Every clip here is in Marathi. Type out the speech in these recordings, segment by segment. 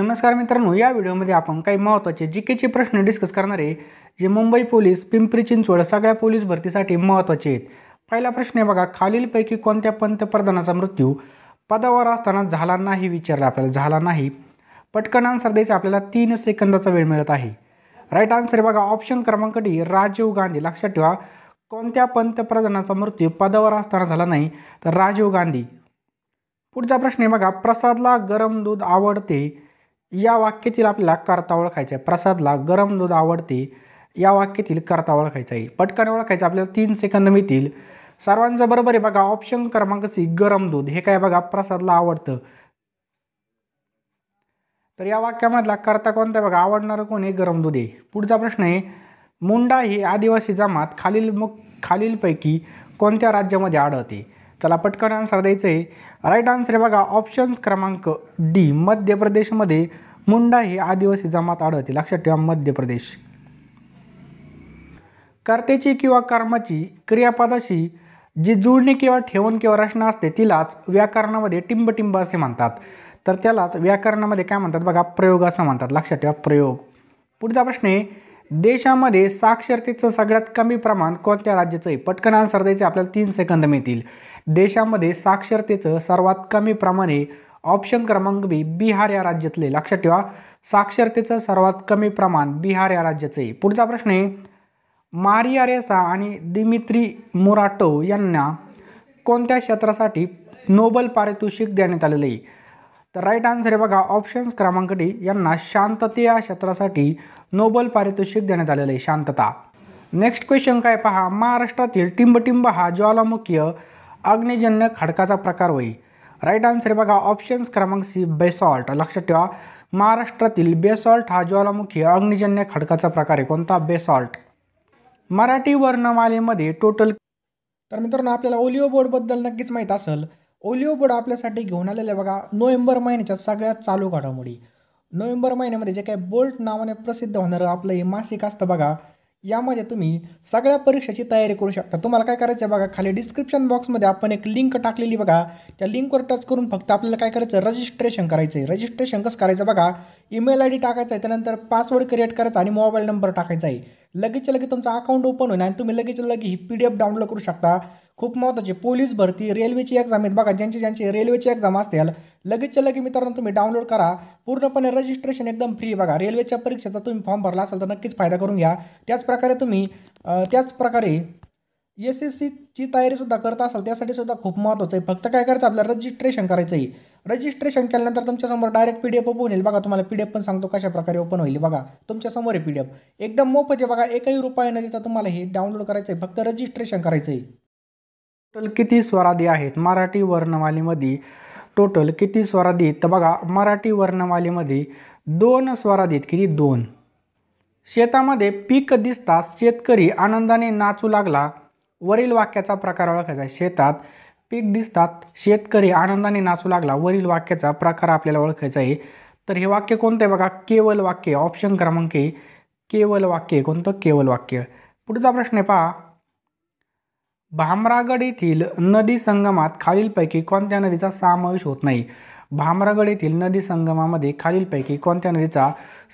नमस्कार मित्रांनो या व्हिडिओमध्ये आपण काही महत्त्वाचे जी केचे प्रश्न डिस्कस करणारे जे मुंबई पोलीस पिंपरी चिंचवड सगळ्या पोलीस भरतीसाठी महत्त्वाचे आहेत पहिला प्रश्न आहे बघा खालीलपैकी कोणत्या पंतप्रधानाचा मृत्यू पदावर असताना झाला नाही विचारला आपल्याला झाला नाही पटकन आन्सर द्यायचा आपल्याला तीन सेकंदाचा वेळ मिळत आहे राईट आन्सर बघा ऑप्शन क्रमांक डी राजीव गांधी लक्षात ठेवा कोणत्या पंतप्रधानाचा मृत्यू पदावर असताना झाला नाही तर राजीव गांधी पुढचा प्रश्न आहे बघा प्रसादला गरम दूध आवडते या वाक्यातील आपल्याला कर्ता ओळखायचा आहे प्रसादला गरम दूध आवडते या वाक्यातील कर्ता ओळखायचा आहे पटकन ओळखायचं आपल्याला तीन सेकंद मिळतील सर्वांचं बरोबर आहे बघा ऑप्शन क्रमांक सी गरम दूध हे काय बघा प्रसादला आवडतं तर या वाक्यामधला करता कोणता बघा आवडणारं कोण आहे गरम दूध आहे पुढचा प्रश्न आहे मुंडा हे आदिवासी जमात खालील मुख खालीलपैकी कोणत्या राज्यामध्ये आढळते चला पटकन आन्सर द्यायचं आहे राईट आन्सर आहे बघा ऑप्शन्स क्रमांक डी मध्य प्रदेशमध्ये मुंडा ही आदिवासी जमात आढळते लक्षात ठेवा मध्य प्रदेश कर्तेची किंवा कर्माची क्रियापदाशी जी जुळणी किंवा ठेवण किंवा रचना असते तिलाच व्याकरणामध्ये टिंबटिंब असे म्हणतात तर त्यालाच व्याकरणामध्ये काय म्हणतात बघा प्रयोग असं म्हणतात लक्षात ठेवा प्रयोग पुढचा प्रश्न आहे देशामध्ये साक्षरतेचं सगळ्यात कमी प्रमाण कोणत्या राज्याचं आहे पटकन आन्सर द्यायचे आपल्याला तीन सेकंद मिळतील देशामध्ये साक्षरतेचं सर्वात कमी प्रमाणे ऑप्शन क्रमांक बी बिहार या राज्यातले लक्षात ठेवा साक्षरतेचं सर्वात कमी प्रमाण बिहार या राज्याचं आहे पुढचा प्रश्न आहे मारिया रेसा आणि दिमित्री मोराटो यांना कोणत्या क्षेत्रासाठी नोबल पारितोषिक देण्यात आलेलं आहे तर राईट आन्सर आहे बघा ऑप्शन्स क्रमांक डी यांना शांतते या क्षेत्रासाठी नोबल पारितोषिक देण्यात आलेलं आहे शांतता नेक्स्ट क्वेश्चन काय पहा महाराष्ट्रातील टिंबटिंब हा ज्वालामुखीय अग्निजन्य खडकाचा प्रकार होईल राईट आन्सर बघा ऑप्शन्स क्रमांक सी बेसॉल्ट लक्षात ठेवा महाराष्ट्रातील बेसॉल्ट हा ज्वालामुखी अग्निजन्य खडकाचा प्रकार आहे कोणता बेसॉल्ट मराठी वर्णमालेमध्ये टोटल तर मित्रांनो आपल्याला ओलिओ बोर्डबद्दल नक्कीच माहीत असेल ओलिओ बोर्ड आपल्यासाठी घेऊन आलेले बघा नोव्हेंबर महिन्याच्या सगळ्यात चालू घडामोडी नोव्हेंबर महिन्यामध्ये जे काही बोल्ट नावाने प्रसिद्ध होणारं आपलं हे मासिक असतं बघा यामध्ये तुम्ही सगळ्या परीक्षेची तयारी करू शकता तुम्हाला काय करायचं आहे बघा खाली डिस्क्रिप्शन बॉक्समध्ये आपण एक लिंक टाकलेली बघा त्या लिंकवर टच करून फक्त आपल्याला काय करायचं रजिस्ट्रेशन करायचं आहे रजिस्ट्रेशन कसं करायचं बघा ईमेल आय डी टाकायचं आहे त्यानंतर पासवर्ड क्रिएट करायचा आणि मोबाईल नंबर टाकायचा आहे लगेच लगेच तुमचा अकाउंट ओपन होईल आणि तुम्ही लगेच लगे ही पी डी एफ डाउनलोड करू शकता खूप महत्त्वाची पोलीस भरती रेल्वेची एक्झाम आहेत बघा ज्यांची ज्यांची रेल्वेची एक्झाम असतील लगेचच्या लगेच मित्रांनो तुम्ही डाउनलोड करा पूर्णपणे रजिस्ट्रेशन एकदम फ्री बघा रेल्वेच्या परीक्षेचा तुम्ही फॉर्म भरला असेल तर नक्कीच फायदा करून घ्या त्याचप्रकारे तुम्ही त्याचप्रकारे एस एस सीची तयारीसुद्धा करत असाल त्यासाठी सुद्धा खूप महत्त्वाचं आहे फक्त काय करायचं आपल्याला रजिस्ट्रेशन करायचं आहे रजिस्ट्रेशन केल्यानंतर तुमच्यासमोर direct P D F open होईल बघा तुम्हाला पी डी एफ पण सांगतो कशा प्रकारे ओपन होईल बघा तुमच्यासमोर आहे पी डी एफ एकदम मोफत आहे बघा एकही रुपया न देता तुम्हाला हे डाउनलोड करायचं आहे फक्त रजिस्ट्रेशन करायचं आहे टोटल किती स्वराधी आहेत मराठी वर्णमालेमध्ये टोटल किती स्वरादी तर बघा मराठी वर्णमालेमध्ये दोन स्वरादीत किती दोन शेतामध्ये पीक दिसताच शेतकरी आनंदाने नाचू लागला वरील वाक्याचा प्रकार ओळखायचा आहे शेतात पीक दिसतात शेतकरी आनंदाने नाचू लागला वरील वाक्याचा प्रकार आपल्याला ओळखायचा आहे तर हे वाक्य कोणतं आहे बघा केवल वाक्य ऑप्शन क्रमांक केवल वाक्य कोणतं केवल वाक्य पुढचा प्रश्न आहे पहा भामरागड येथील नदी संगमात खालीलपैकी कोणत्या नदीचा समावेश होत नाही भामरागड येथील नदी संगमामध्ये खालीलपैकी कोणत्या नदीचा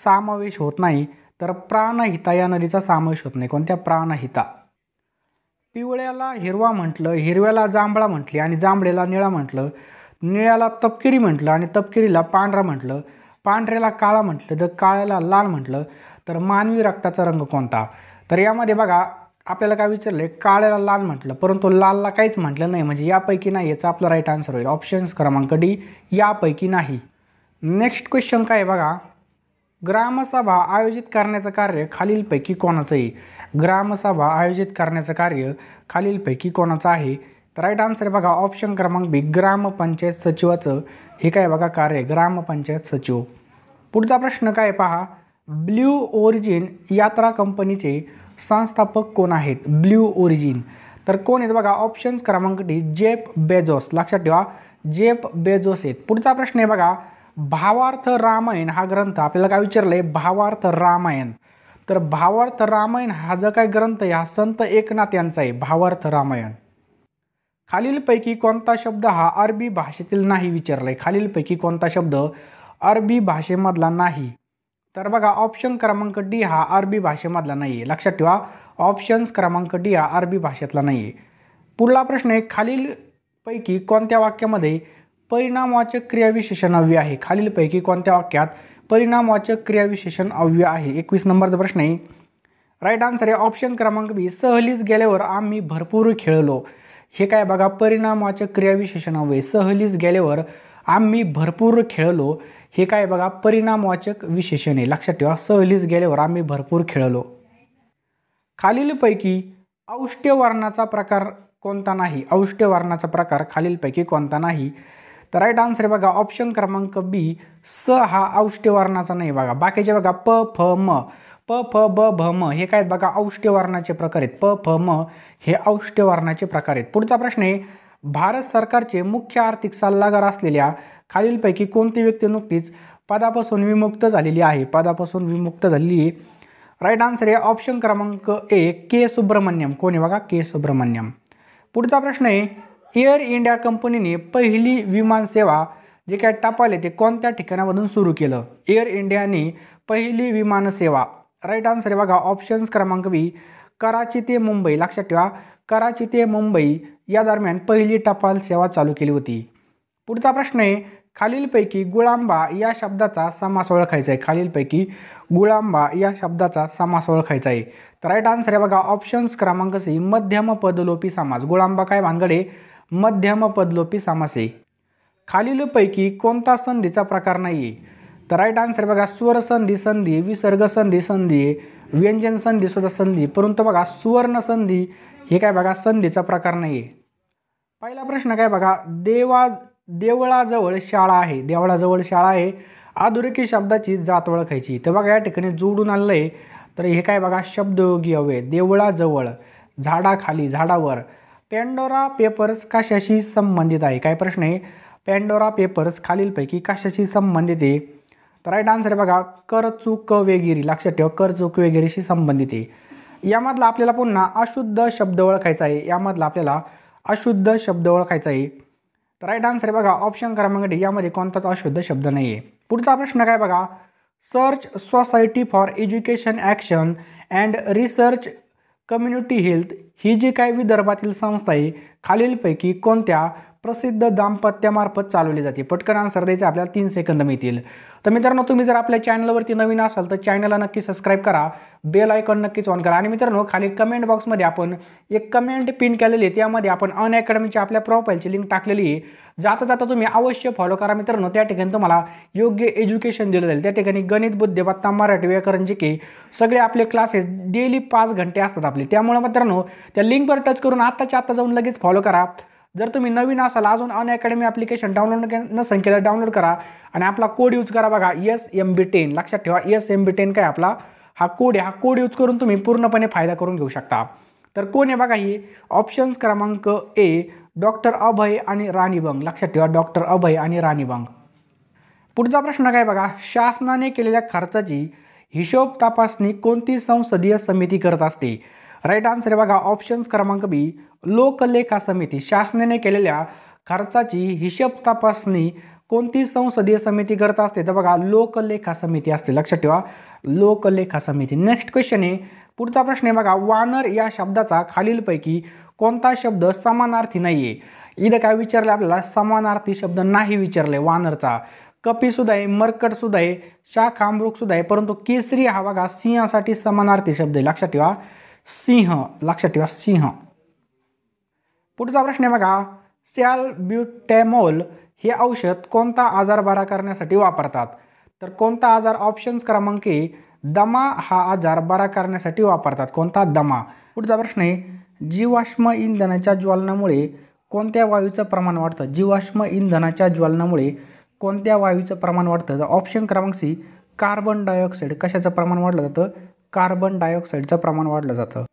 समावेश होत नाही तर प्राणहिता या नदीचा समावेश होत नाही कोणत्या प्राणहिता पिवळ्याला हिरवा म्हटलं हिरव्याला जांभळा म्हटली आणि जांभळेला निळा म्हटलं निळ्याला तपकिरी म्हटलं आणि तपकिरीला पांढरा म्हटलं पांढऱ्याला काळा म्हटलं तर काळ्याला लाल म्हटलं तर मानवी रक्ताचा रंग कोणता तर यामध्ये बघा आपल्याला काय विचारलं काळ्याला लाल म्हटलं परंतु लालला काहीच म्हटलं नाही म्हणजे यापैकी नाही याचा आपला राईट आन्सर होईल ऑप्शन्स क्रमांक डी यापैकी नाही नेक्स्ट क्वेश्चन काय बघा ग्रामसभा आयोजित करण्याचं कार्य खालीलपैकी कोणाचं आहे ग्रामसभा आयोजित करण्याचं कार्य खालीलपैकी कोणाचं आहे तर राईट आन्सर बघा ऑप्शन क्रमांक बी ग्रामपंचायत सचिवाचं हे काय बघा कार्य ग्रामपंचायत सचिव पुढचा प्रश्न काय पहा ब्ल्यू ओरिजिन यात्रा कंपनीचे संस्थापक कोण आहेत ब्ल्यू ओरिजिन तर कोण आहेत बघा ऑप्शन्स क्रमांक डी जेप बेजोस लक्षात ठेवा जेप बेजोस आहेत पुढचा प्रश्न आहे बघा भावार्थ रामायण हा ग्रंथ आपल्याला काय विचारलं आहे भावार्थ रामायण तर भावार्थ रामायण हा जो काय ग्रंथ आहे हा संत एकनाथ यांचा आहे भावार्थ रामायण खालीलपैकी कोणता शब्द हा अरबी भाषेतील नाही विचारला आहे खालीलपैकी कोणता शब्द अरबी भाषेमधला नाही तर बघा ऑप्शन क्रमांक डी हा अरबी भाषेमधला नाही आहे लक्षात ठेवा ऑप्शन्स क्रमांक डी हा अरबी भाषेतला नाही आहे पुढला प्रश्न आहे खालीलपैकी कोणत्या वाक्यामध्ये परिणामवाचक क्रियाविशेषण अव्य आहे खालीलपैकी कोणत्या वाक्यात परिणामवाचक क्रियाविशेषण अव्य आहे एकवीस नंबरचा प्रश्न आहे राईट आन्सर आहे ऑप्शन क्रमांक बी सहलीस गेल्यावर आम्ही भरपूर खेळलो हे काय बघा परिणामवाचक क्रियाविशेषण अव्यय सहलीस गेल्यावर आम्ही भरपूर खेळलो हे काय बघा परिणामवाचक विशेषण आहे लक्षात ठेवा सहलीस गेल्यावर आम्ही भरपूर खेळलो खालीलपैकी औष्ट्य वर्णाचा प्रकार कोणता नाही औष्ट्य वर्णाचा प्रकार खालीलपैकी कोणता नाही तर राईट आन्सर आहे बघा ऑप्शन क्रमांक बी स हा औष्ट्य वर्णाचा नाही बघा बाकीचे बघा प फ म प फ ब भ म हे काय बघा औष्ट्य वर्णाचे प्रकार आहेत प फ म हे औष्ट्य वर्णाचे प्रकार आहेत पुढचा प्रश्न आहे भारत सरकारचे मुख्य आर्थिक सल्लागार असलेल्या खालीलपैकी कोणती व्यक्ती नुकतीच पदापासून विमुक्त झालेली आहे पदापासून विमुक्त झालेली आहे राईट आन्सर आहे ऑप्शन क्रमांक ए के सुब्रमण्यम कोणी बघा के सुब्रमण्यम पुढचा प्रश्न आहे एअर इंडिया कंपनीने पहिली विमानसेवा जे काय टपाल आहे ते कोणत्या ठिकाणामधून सुरू केलं एअर इंडियाने पहिली विमानसेवा राईट आन्सर आहे बघा ऑप्शन्स क्रमांक बी कराची ते मुंबई लक्षात ठेवा कराची ते मुंबई या दरम्यान पहिली टपाल सेवा चालू केली होती पुढचा प्रश्न आहे खालीलपैकी गुळांबा या शब्दाचा समास ओळखायचा आहे खालीलपैकी गुळांबा या शब्दाचा समास ओळखायचा आहे तर राईट आन्सर आहे बघा ऑप्शन्स क्रमांक सी मध्यम पदलोपी समास गुळांबा काय भांगडे मध्यम पदलोपी समास आहे खालीलपैकी कोणता संधीचा प्रकार नाही आहे तर राईट आन्सर बघा स्वर संधी संधी विसर्ग संधी संधी व्यंजन संधी सुद्धा संधी परंतु बघा सुवर्ण संधी हे काय बघा संधीचा प्रकार नाही आहे पहिला प्रश्न काय बघा देवा देवळाजवळ शाळा आहे देवळाजवळ शाळा आहे आधुनिकी शब्दाची जात ओळखायची तर बघा या ठिकाणी जोडून आणलं आहे तर हे काय बघा शब्दयोगी हवे देवळाजवळ झाडाखाली झाडावर पॅन्डोरा पेपर्स कशाशी संबंधित आहे काय प्रश्न आहे पॅन्डोरा पेपर्स खालीलपैकी कशाशी संबंधित आहे तर राईट आन्सर आहे बघा कर चूक वगैरे लक्षात ठेवा कर चूक वगैरेशी संबंधित आहे यामधला आपल्याला पुन्हा अशुद्ध शब्द ओळखायचा आहे यामधला आपल्याला अशुद्ध शब्द ओळखायचा आहे तर राईट आन्सर आहे बघा ऑप्शन क्रमांक डी यामध्ये कोणताच अशुद्ध शब्द नाही आहे पुढचा प्रश्न काय बघा search society for education action and research community health ही जी काय विदर्भातील संस्था आहे खालीलपैकी कोणत्या प्रसिद्ध दाम्पत्यामार्फत चालवली जाते पटकन आन्सर द्यायचे आपल्याला तीन सेकंद मिळतील तर मित्रांनो तुम्ही जर आपल्या चॅनलवरती नवीन असाल तर चॅनलला नक्की सबस्क्राईब करा बेल आयकॉन नक्कीच ऑन करा आणि मित्रांनो खाली कमेंट बॉक्समध्ये आपण एक कमेंट पिन केलेली आहे त्यामध्ये आपण अन आपल्या प्रोफाईलची लिंक टाकलेली आहे जाता जाता तुम्ही अवश्य फॉलो करा मित्रांनो त्या ठिकाणी तुम्हाला योग्य एज्युकेशन दिलं जाईल त्या ठिकाणी गणित बुद्धिमत्ता मराठी व्याकरण जे की सगळे आपले क्लासेस डेली पाच घंटे असतात आपले त्यामुळे मित्रांनो त्या लिंकवर टच करून आत्ताच्या आत्ता जाऊन लगेच फॉलो करा जर तुम्ही नवीन असाल अजून अन अकॅडमी ॲप्लिकेशन डाउनलोड न संख्येला डाउनलोड करा आणि आपला कोड यूज करा बघा एस एम बी टेन लक्षात ठेवा एस एम बी टेन काय आपला हा कोड आहे हा कोड यूज करून तुम्ही पूर्णपणे फायदा करून घेऊ शकता तर कोण आहे बघा ही ऑप्शन्स क्रमांक ए डॉक्टर अभय आणि राणी बंग लक्षात ठेवा डॉक्टर अभय आणि राणी बंग पुढचा प्रश्न काय बघा शासनाने केलेल्या खर्चाची हिशोब तपासणी कोणती संसदीय समिती करत असते राईट आन्सर आहे बघा ऑप्शन्स क्रमांक बी लोकलेखा समिती शासनाने केलेल्या खर्चाची हिशेब तपासणी कोणती संसदीय समिती करत असते तर बघा लोकलेखा समिती असते लक्षात ठेवा लोकलेखा समिती नेक्स्ट क्वेश्चन आहे पुढचा प्रश्न आहे बघा वानर या शब्दाचा खालीलपैकी कोणता शब्द समानार्थी नाही आहे इथं काय विचारलं आपल्याला समानार्थी शब्द नाही विचारले वानरचा कपीसुद्धा आहे सुद्धा आहे सुद्धा आहे परंतु केसरी हा बघा सिंहासाठी समानार्थी शब्द आहे लक्षात ठेवा सिंह लक्षात ठेवा सिंह पुढचा प्रश्न आहे बघा सॅल ब्युटॅमोल हे औषध कोणता आजार बरा करण्यासाठी वापरतात तर कोणता आजार ऑप्शन्स क्रमांक दमा हा आजार बरा करण्यासाठी वापरतात कोणता दमा पुढचा प्रश्न आहे जीवाश्म इंधनाच्या ज्वलनामुळे कोणत्या वायूचं प्रमाण वाढतं जीवाश्म इंधनाच्या ज्वलनामुळे कोणत्या वायूचं प्रमाण वाढतं ऑप्शन क्रमांक सी कार्बन डायऑक्साईड कशाचं प्रमाण वाढलं जातं कार्बन डायऑक्साईडचं प्रमाण वाढलं जातं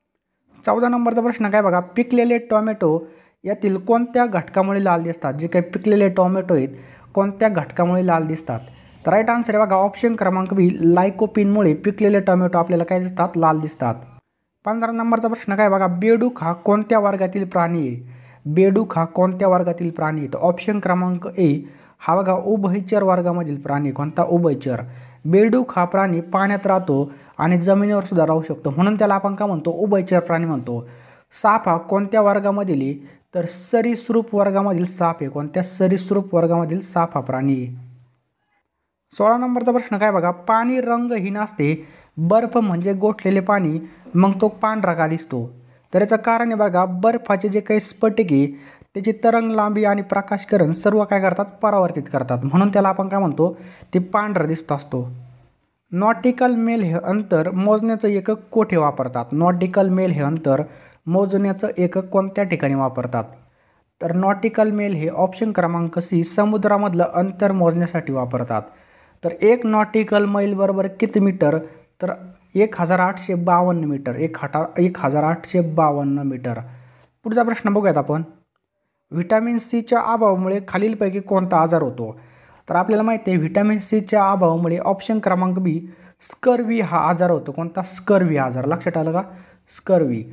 चौदा नंबरचा प्रश्न काय बघा पिकलेले टोमॅटो यातील कोणत्या घटकामुळे लाल दिसतात जे काही पिकलेले टॉमॅटो आहेत कोणत्या घटकामुळे लाल दिसतात तर राईट आन्सर आहे बघा ऑप्शन क्रमांक बी लायकोपिनमुळे पिकलेले टोमॅटो आपल्याला काय दिसतात लाल दिसतात पंधरा नंबरचा प्रश्न काय बघा बेडूक हा कोणत्या वर्गातील प्राणी आहे बेडूक हा कोणत्या वर्गातील प्राणी आहे तर ऑप्शन क्रमांक ए हा बघा उभयचर वर्गामधील प्राणी कोणता उभयचर बेडूक हा प्राणी पाण्यात राहतो आणि जमिनीवर सुद्धा राहू शकतो म्हणून त्याला आपण काय म्हणतो उभयचर प्राणी म्हणतो साप हा कोणत्या वर्गामधील तर सरीसृप वर्गामधील साप आहे कोणत्या सरीसृप वर्गामधील साप हा प्राणी सोळा नंबरचा प्रश्न काय बघा पाणी रंगहीन असते बर्फ म्हणजे गोठलेले पाणी मग तो पांढरा का दिसतो तर याचं कारण आहे बघा बर्फाचे जे काही स्फटिके त्याची तरंग लांबी आणि प्रकाशकरण सर्व काय करतात परावर्तित करतात म्हणून त्याला आपण काय म्हणतो ते पांढरा दिसत असतो नॉटिकल मेल हे अंतर मोजण्याचं एकक कोठे वापरतात नॉटिकल मेल हे अंतर मोजण्याचं एकक कोणत्या ठिकाणी वापरतात तर नॉटिकल मेल हे ऑप्शन क्रमांक सी समुद्रामधलं अंतर मोजण्यासाठी वापरतात तर एक नॉटिकल मैल बरोबर किती मीटर तर एक हजार आठशे बावन्न मीटर एक हटा एक हजार आठशे बावन्न मीटर पुढचा प्रश्न बघूयात आपण व्हिटॅमिन सीच्या अभावामुळे खालीलपैकी कोणता आजार होतो तर आपल्याला माहिती आहे व्हिटॅमिन सीच्या अभावामुळे ऑप्शन क्रमांक बी स्कर्वी हा आजार होतो कोणता स्कर्वी आजार लक्षात आलं का स्कर्वी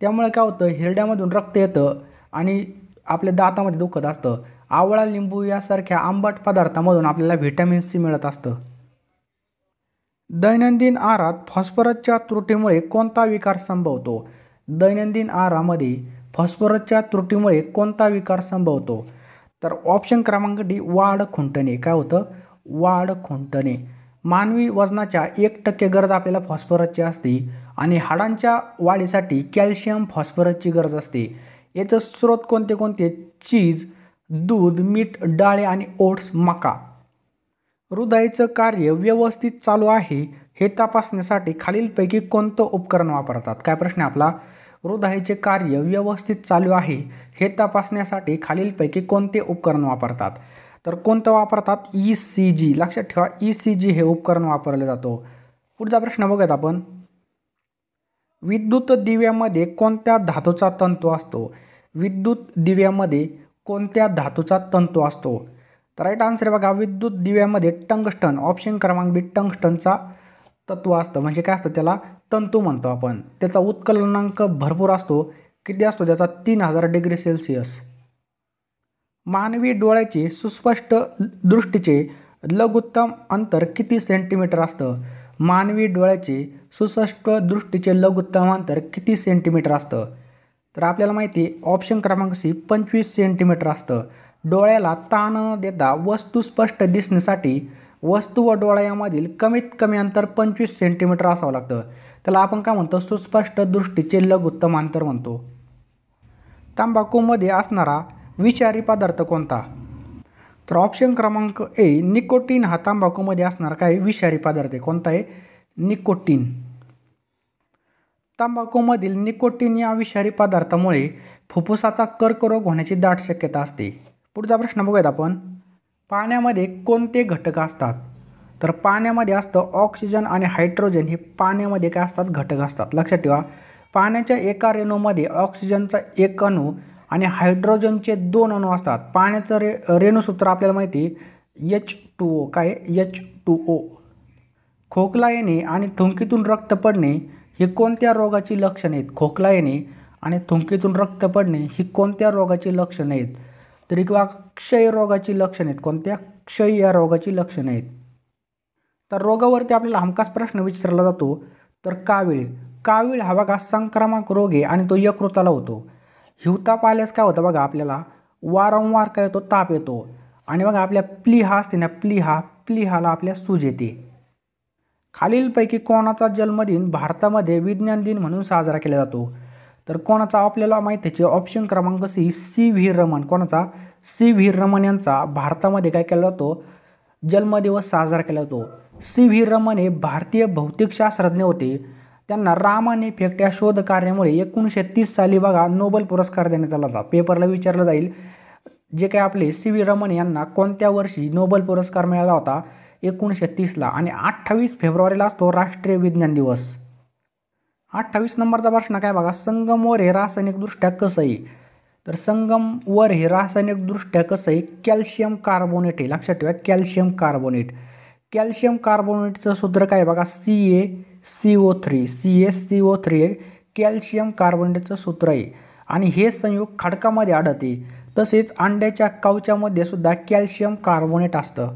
त्यामुळे काय होतं हिरड्यामधून रक्त येतं आणि आपल्या दातामध्ये दुखत असतं आवळा लिंबू यासारख्या आंबट पदार्थामधून आपल्याला व्हिटॅमिन सी मिळत असतं दैनंदिन आहारात फॉस्फरसच्या त्रुटीमुळे कोणता विकार संभवतो दैनंदिन आहारामध्ये फॉस्फरसच्या त्रुटीमुळे कोणता विकार संभवतो तर ऑप्शन क्रमांक डी वाढ खुंटणे काय होतं वाढ खुंटणे मानवी वजनाच्या एक टक्के गरज आपल्याला फॉस्फरसची असते आणि हाडांच्या वाढीसाठी कॅल्शियम फॉस्फरसची गरज असते याचं स्रोत कोणते कोणते चीज दूध मीठ डाळे आणि ओट्स मका हृदयाचं कार्य व्यवस्थित चालू आहे हे तपासण्यासाठी खालीलपैकी कोणतं उपकरण वापरतात काय प्रश्न आपला हृदयाचे कार्य व्यवस्थित चालू आहे हे तपासण्यासाठी खालीलपैकी कोणते उपकरण वापरतात तर कोणतं वापरतात ई सी जी लक्षात ठेवा ई सी जी हे उपकरण वापरलं जातो पुढचा प्रश्न बघूयात आपण विद्युत दिव्यामध्ये कोणत्या धातूचा तंतू असतो विद्युत दिव्यामध्ये कोणत्या धातूचा तंतू असतो तर राईट आन्सर बघा विद्युत दिव्यामध्ये टंगस्टन ऑप्शन क्रमांक बी टंगस्टनचा तत्व असतं म्हणजे काय असतं त्याला तंतू म्हणतो आपण त्याचा उत्कलनांक भरपूर असतो किती असतो त्याचा तीन हजार डिग्री सेल्सिअस मानवी डोळ्याचे सुस्पष्ट दृष्टीचे लघुत्तम अंतर किती सेंटीमीटर असतं मानवी डोळ्याचे सुस्पष्ट दृष्टीचे लघुत्तम अंतर किती सेंटीमीटर असतं तर आपल्याला माहिती ऑप्शन क्रमांक सी पंचवीस सेंटीमीटर असतं डोळ्याला ताण न देता वस्तू स्पष्ट दिसण्यासाठी वस्तू व डोळ्यामधील कमीत कमी अंतर पंचवीस सेंटीमीटर असावं लागतं त्याला आपण काय म्हणतो सुस्पष्ट दृष्टीचे लघुत्तम अंतर म्हणतो तंबाखूमध्ये असणारा विषारी पदार्थ कोणता तर ऑप्शन क्रमांक ए निकोटीन हा तंबाखूमध्ये असणारा काय विषारी पदार्थ आहे कोणता आहे निकोटीन तंबाखूमधील निकोटीन या विषारी पदार्थामुळे फुफ्फुसाचा कर्करोग होण्याची दाट शक्यता असते पुढचा प्रश्न बघूयात आपण पाण्यामध्ये कोणते घटक असतात तर पाण्यामध्ये असतं ऑक्सिजन आणि हायड्रोजन हे पाण्यामध्ये काय असतात घटक असतात लक्षात ठेवा पाण्याच्या एका रेणूमध्ये ऑक्सिजनचा एक अणू आणि हायड्रोजनचे दोन अणू असतात पाण्याचं रे रेणूसूत्र आपल्याला माहिती एच टू ओ काय एच टू ओ खोकला येणे आणि थुंकीतून रक्त पडणे ही कोणत्या रोगाची लक्षणे आहेत खोकला येणे आणि थुंकीतून रक्त पडणे ही कोणत्या रोगाची लक्षणे आहेत तरी किंवा क्षयरोगाची रोगाची लक्षणे आहेत कोणत्या क्षय या रोगाची लक्षणे आहेत तर रोगावरती आपल्याला हमखास प्रश्न विचारला जातो तर कावीळ कावीळ हा बघा संक्रमक रोग आहे आणि तो यकृताला होतो हिवताप आल्यास काय होतं बघा आपल्याला वारंवार काय येतो ताप येतो आणि बघा आपल्या प्लीहा असते ना प्लीहा प्लीहाला आपल्या सूज येते खालीलपैकी कोणाचा जन्मदिन भारतामध्ये विज्ञान दिन म्हणून साजरा केला जातो तर कोणाचा आपल्याला माहितीचे ऑप्शन क्रमांक सी सी व्ही रमन कोणाचा सी व्ही रमन यांचा भारतामध्ये काय केला जातो जन्मदिवस साजरा केला जातो सी व्ही रमन हे भारतीय भौतिकशास्त्रज्ञ होते त्यांना रामाने आणि या शोध शोधकार्यामुळे एकोणीसशे तीस साली बघा नोबेल पुरस्कार देण्यात आला होता पेपरला विचारलं जाईल जे काही आपले सी व्ही रमन यांना कोणत्या वर्षी नोबेल पुरस्कार मिळाला होता एकोणीसशे तीसला आणि अठ्ठावीस फेब्रुवारीला असतो राष्ट्रीय विज्ञान दिवस अठ्ठावीस नंबरचा प्रश्न काय बघा संगमवर हे रासायनिकदृष्ट्या कसं आहे तर संगमवर हे रासायनिकदृष्ट्या कसं आहे कॅल्शियम कार्बोनेट हे लक्षात ठेवा कॅल्शियम कार्बोनेट कॅल्शियम कार्बोनेटचं सूत्र काय बघा C A C O three C A C O three हे कॅल्शियम कार्बोनेटचं सूत्र आहे आणि हे संयोग खडकामध्ये आढळते तसेच अंड्याच्या कवचामध्ये सुद्धा कॅल्शियम कार्बोनेट असतं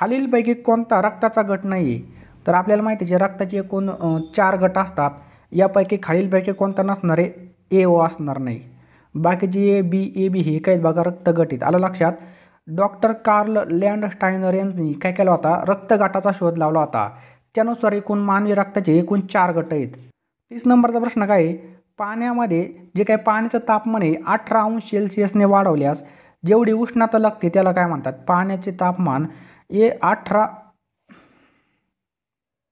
खालीलपैकी कोणता रक्ताचा गट नाही आहे तर आपल्याला माहिती आहे रक्ताचे कोण चार गट असतात यापैकी खालीलपैकी कोणता नसणार आहे ए ओ असणार नाही बाकीचे ए बी ए बी हे काही बघा रक्तगट आहेत आलं लक्षात डॉक्टर कार्ल स्टायनर यांनी काय केला होता रक्तगाटाचा शोध लावला होता त्यानुसार एकूण मानवी रक्ताचे एकूण चार गट आहेत तीस नंबरचा प्रश्न काय पाण्यामध्ये जे काय पाण्याचं तापमान आहे अठरा अंश सेल्सिअसने वाढवल्यास जेवढी उष्णता लागते त्याला काय म्हणतात पाण्याचे तापमान हे अठरा